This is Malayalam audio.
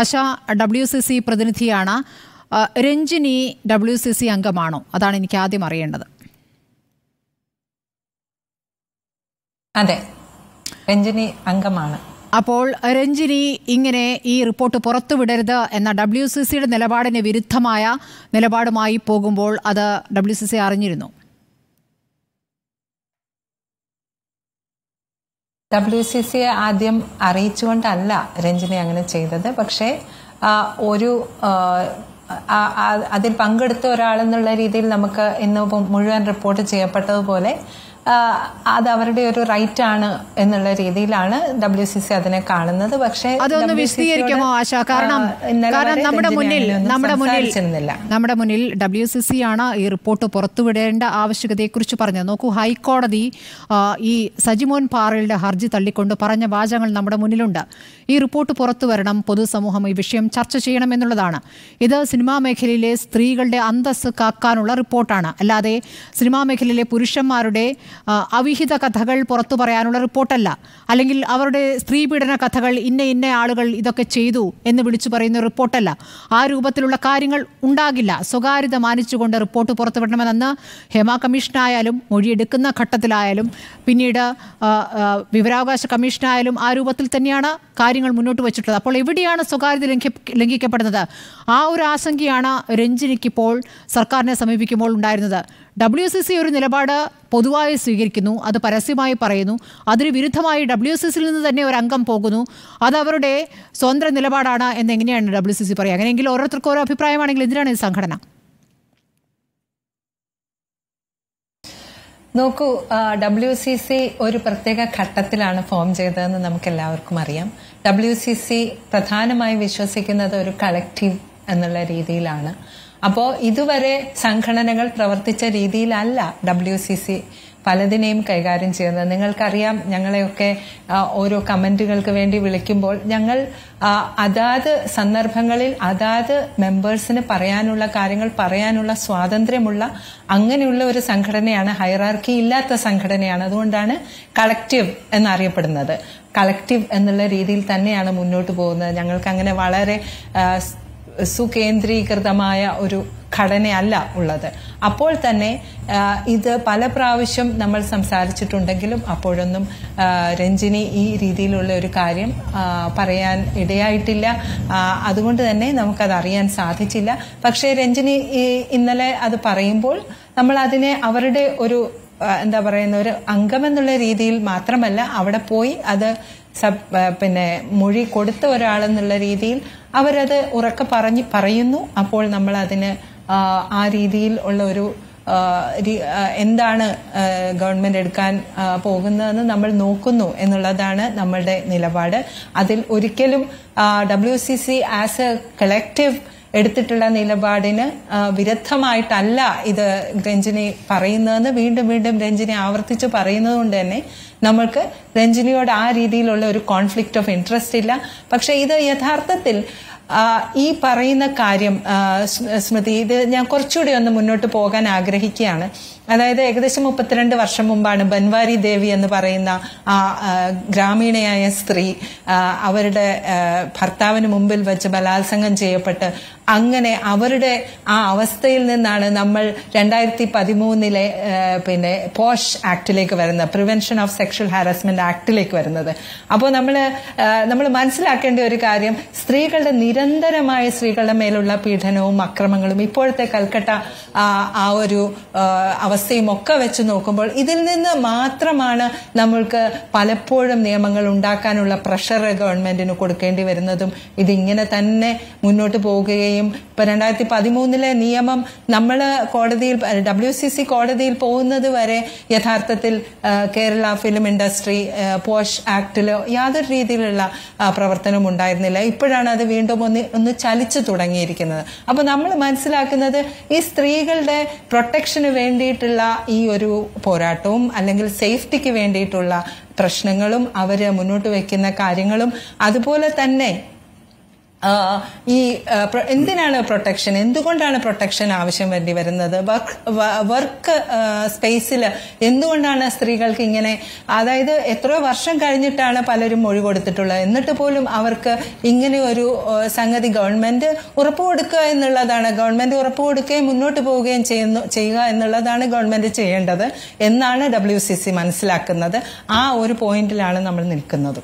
ആശ ഡബ്ല്യു സി സി പ്രതിനിധിയാണ് രഞ്ജിനി ഡബ്ല്യു സി സി അംഗമാണോ അതാണ് എനിക്ക് ആദ്യം അറിയേണ്ടത് അതെ രഞ്ജിനി അംഗമാണ് അപ്പോൾ രഞ്ജിനി ഇങ്ങനെ ഈ റിപ്പോർട്ട് പുറത്തുവിടരുത് എന്ന ഡബ്ല്യു സി സിയുടെ നിലപാടിന് വിരുദ്ധമായ നിലപാടുമായി പോകുമ്പോൾ അത് ഡബ്ല്യു സി സി അറിഞ്ഞിരുന്നു ഡബ്ല്യു സി സിയെ ആദ്യം അറിയിച്ചുകൊണ്ടല്ല രഞ്ജിനി അങ്ങനെ ചെയ്തത് പക്ഷേ ഒരു അതിൽ പങ്കെടുത്ത ഒരാളെന്നുള്ള രീതിയിൽ നമുക്ക് ഇന്ന് മുഴുവൻ റിപ്പോർട്ട് ചെയ്യപ്പെട്ടതുപോലെ അത് അവരുടെ ഒരു റൈറ്റ് ആണ് എന്നുള്ള രീതിയിലാണ് ഡബ്ല്യു സി സി അതിനെ കാണുന്നത് പക്ഷേ അതൊന്ന് വിശദീകരിക്കുമോ ആശ കാരണം കാരണം നമ്മുടെ മുന്നിൽ നമ്മുടെ മുന്നിൽ നമ്മുടെ മുന്നിൽ ഡബ്ല്യു സി സി ആണ് ഈ റിപ്പോർട്ട് പുറത്തുവിടേണ്ട ആവശ്യകതയെക്കുറിച്ച് പറഞ്ഞത് നോക്കൂ ഹൈക്കോടതി ഈ സജിമോൻ പാറയുടെ ഹർജി തള്ളിക്കൊണ്ട് പറഞ്ഞ വാചകങ്ങൾ നമ്മുടെ മുന്നിലുണ്ട് ഈ റിപ്പോർട്ട് പുറത്തു വരണം പൊതുസമൂഹം ഈ വിഷയം ചർച്ച ചെയ്യണം എന്നുള്ളതാണ് ഇത് സിനിമാ മേഖലയിലെ സ്ത്രീകളുടെ അന്തസ് കാക്കാനുള്ള റിപ്പോർട്ടാണ് അല്ലാതെ സിനിമാ മേഖലയിലെ പുരുഷന്മാരുടെ അവിഹിത കഥകൾ പുറത്തു പറയാനുള്ള റിപ്പോർട്ടല്ല അല്ലെങ്കിൽ അവരുടെ സ്ത്രീ പീഡന കഥകൾ ഇന്ന ഇന്ന ആളുകൾ ഇതൊക്കെ ചെയ്തു എന്ന് വിളിച്ചു പറയുന്ന റിപ്പോർട്ടല്ല ആ രൂപത്തിലുള്ള കാര്യങ്ങൾ ഉണ്ടാകില്ല സ്വകാര്യത മാനിച്ചുകൊണ്ട് റിപ്പോർട്ട് പുറത്തുവിടണമെന്ന് ഹേമ കമ്മീഷനായാലും മൊഴിയെടുക്കുന്ന ഘട്ടത്തിലായാലും പിന്നീട് വിവരാവകാശ കമ്മീഷനായാലും ആ രൂപത്തിൽ തന്നെയാണ് കാര്യങ്ങൾ മുന്നോട്ട് വച്ചിട്ടുള്ളത് അപ്പോൾ എവിടെയാണ് സ്വകാര്യത ലംഘി ലംഘിക്കപ്പെടുന്നത് ആ ഒരു ആശങ്കയാണ് രഞ്ജിനിക്കിപ്പോൾ സർക്കാരിനെ സമീപിക്കുമ്പോൾ ഉണ്ടായിരുന്നത് ഡബ്ല്യു സി സി ഒരു നിലപാട് പൊതുവായി സ്വീകരിക്കുന്നു അത് പരസ്യമായി പറയുന്നു അതിന് വിരുദ്ധമായി ഡബ്ല്യു സി സിയിൽ നിന്ന് തന്നെ ഒരു അംഗം പോകുന്നു അത് അവരുടെ സ്വന്തം നിലപാടാണ് എന്നെങ്ങനെയാണ് ഡബ്ല്യു സി സി പറയുക അങ്ങനെയെങ്കിൽ ഓരോരുത്തർക്കും ഓരോ അഭിപ്രായമാണെങ്കിൽ എന്തിനാണ് ഈ സംഘടന നോക്കൂ ഡബ്ല്യു സി സി ഒരു പ്രത്യേക ഘട്ടത്തിലാണ് ഫോം ചെയ്തതെന്ന് നമുക്ക് എല്ലാവർക്കും അറിയാം ഡബ്ല്യു സി സി പ്രധാനമായും വിശ്വസിക്കുന്നത് ഒരു കളക്റ്റീവ് എന്നുള്ള രീതിയിലാണ് അപ്പോൾ ഇതുവരെ സംഘടനകൾ പ്രവർത്തിച്ച രീതിയിലല്ല ഡബ്ല്യു സി സി പലതിനെയും കൈകാര്യം ചെയ്യുന്നത് നിങ്ങൾക്കറിയാം ഞങ്ങളെയൊക്കെ ഓരോ കമന്റുകൾക്ക് വേണ്ടി വിളിക്കുമ്പോൾ ഞങ്ങൾ അതാത് സന്ദർഭങ്ങളിൽ അതാത് മെമ്പേഴ്സിന് പറയാനുള്ള കാര്യങ്ങൾ പറയാനുള്ള സ്വാതന്ത്ര്യമുള്ള അങ്ങനെയുള്ള ഒരു സംഘടനയാണ് ഹൈറാർക്കി ഇല്ലാത്ത സംഘടനയാണ് അതുകൊണ്ടാണ് കളക്റ്റീവ് എന്നറിയപ്പെടുന്നത് കളക്റ്റീവ് എന്നുള്ള രീതിയിൽ തന്നെയാണ് മുന്നോട്ട് പോകുന്നത് ഞങ്ങൾക്ക് അങ്ങനെ വളരെ സുകേന്ദ്രീകൃതമായ ഒരു ഘടനയല്ല ഉള്ളത് അപ്പോൾ തന്നെ ഇത് പല പ്രാവശ്യം നമ്മൾ സംസാരിച്ചിട്ടുണ്ടെങ്കിലും അപ്പോഴൊന്നും രഞ്ജിനി ഈ രീതിയിലുള്ള ഒരു കാര്യം പറയാൻ ഇടയായിട്ടില്ല അതുകൊണ്ട് തന്നെ നമുക്കത് അറിയാൻ സാധിച്ചില്ല പക്ഷേ രഞ്ജിനി ഇന്നലെ അത് പറയുമ്പോൾ നമ്മൾ അതിനെ അവരുടെ ഒരു എന്താ പറയുന്ന ഒരു അംഗമെന്നുള്ള രീതിയിൽ മാത്രമല്ല അവിടെ പോയി അത് പിന്നെ മൊഴി കൊടുത്ത ഒരാളെന്നുള്ള രീതിയിൽ അവരത് ഉറക്കെ പറഞ്ഞ് പറയുന്നു അപ്പോൾ നമ്മൾ അതിന് ആ രീതിയിൽ ഉള്ള ഒരു എന്താണ് ഗവൺമെന്റ് എടുക്കാൻ പോകുന്നതെന്ന് നമ്മൾ നോക്കുന്നു എന്നുള്ളതാണ് നമ്മളുടെ നിലപാട് അതിൽ ഒരിക്കലും W C C as a collective എടുത്തിട്ടുള്ള നിലപാടിന് വിരുദ്ധമായിട്ടല്ല ഇത് രഞ്ജിനി പറയുന്നതെന്ന് വീണ്ടും വീണ്ടും രഞ്ജിനി ആവർത്തിച്ച് പറയുന്നത് കൊണ്ട് തന്നെ നമ്മൾക്ക് രഞ്ജിനിയോട് ആ രീതിയിലുള്ള ഒരു കോൺഫ്ലിക്റ്റ് ഓഫ് ഇൻട്രസ്റ്റ് ഇല്ല പക്ഷേ ഇത് യഥാർത്ഥത്തിൽ ഈ പറയുന്ന കാര്യം സ്മൃതി ഇത് ഞാൻ കുറച്ചുകൂടി ഒന്ന് മുന്നോട്ട് പോകാൻ ആഗ്രഹിക്കുകയാണ് അതായത് ഏകദേശം മുപ്പത്തിരണ്ട് വർഷം മുമ്പാണ് ബൻവാരി ദേവി എന്ന് പറയുന്ന ആ ഗ്രാമീണയായ സ്ത്രീ അവരുടെ ഭർത്താവിന് മുമ്പിൽ വെച്ച് ബലാത്സംഗം ചെയ്യപ്പെട്ട് അങ്ങനെ അവരുടെ ആ അവസ്ഥയിൽ നിന്നാണ് നമ്മൾ രണ്ടായിരത്തി പതിമൂന്നിലെ പിന്നെ പോഷ് ആക്ടിലേക്ക് വരുന്നത് പ്രിവെൻഷൻ ഓഫ് സെക്ഷൽ ഹാരാസ്മെന്റ് ആക്ടിലേക്ക് വരുന്നത് അപ്പോൾ നമ്മൾ നമ്മൾ മനസ്സിലാക്കേണ്ട ഒരു കാര്യം സ്ത്രീകളുടെ നിരന്തരമായ സ്ത്രീകളുടെ മേലുള്ള പീഡനവും അക്രമങ്ങളും ഇപ്പോഴത്തെ കൽക്കട്ട ആ ഒരു അവസ്ഥയും ഒക്കെ വെച്ച് നോക്കുമ്പോൾ ഇതിൽ നിന്ന് മാത്രമാണ് നമ്മൾക്ക് പലപ്പോഴും നിയമങ്ങൾ ഉണ്ടാക്കാനുള്ള പ്രഷർ ഗവൺമെന്റിന് കൊടുക്കേണ്ടി വരുന്നതും ഇതിങ്ങനെ തന്നെ മുന്നോട്ട് പോകുകയും ഇപ്പൊ രണ്ടായിരത്തി പതിമൂന്നിലെ നിയമം നമ്മൾ കോടതിയിൽ ഡബ്ല്യു സി സി കോടതിയിൽ പോകുന്നത് വരെ യഥാർത്ഥത്തിൽ കേരള ഫിലിം ഇൻഡസ്ട്രി പോഷ് ആക്ടിലോ യാതൊരു രീതിയിലുള്ള പ്രവർത്തനം ഉണ്ടായിരുന്നില്ല ഇപ്പോഴാണ് അത് വീണ്ടും ഒന്ന് ഒന്ന് ചലിച്ചു തുടങ്ങിയിരിക്കുന്നത് അപ്പൊ നമ്മൾ മനസ്സിലാക്കുന്നത് ഈ സ്ത്രീകളുടെ പ്രൊട്ടക്ഷന് വേണ്ടിയിട്ടുള്ള ഈ ഒരു പോരാട്ടവും അല്ലെങ്കിൽ സേഫ്റ്റിക്ക് വേണ്ടിയിട്ടുള്ള പ്രശ്നങ്ങളും അവര് മുന്നോട്ട് വയ്ക്കുന്ന കാര്യങ്ങളും അതുപോലെ തന്നെ ഈ എന്തിനാണ് പ്രൊട്ടക്ഷൻ എന്തുകൊണ്ടാണ് പ്രൊട്ടക്ഷൻ ആവശ്യം വേണ്ടി വരുന്നത് വർക്ക് സ്പേസിൽ എന്തുകൊണ്ടാണ് സ്ത്രീകൾക്ക് ഇങ്ങനെ അതായത് എത്രയോ വർഷം കഴിഞ്ഞിട്ടാണ് പലരും മൊഴി കൊടുത്തിട്ടുള്ളത് എന്നിട്ട് പോലും അവർക്ക് ഇങ്ങനെ ഒരു സംഗതി ഗവൺമെന്റ് ഉറപ്പ് കൊടുക്കുക എന്നുള്ളതാണ് ഗവൺമെന്റ് ഉറപ്പ് കൊടുക്കുകയും മുന്നോട്ട് പോവുകയും ചെയ്യുന്നു ചെയ്യുക എന്നുള്ളതാണ് ഗവൺമെന്റ് ചെയ്യേണ്ടത് എന്നാണ് ഡബ്ല്യു മനസ്സിലാക്കുന്നത് ആ ഒരു പോയിന്റിലാണ് നമ്മൾ നിൽക്കുന്നത്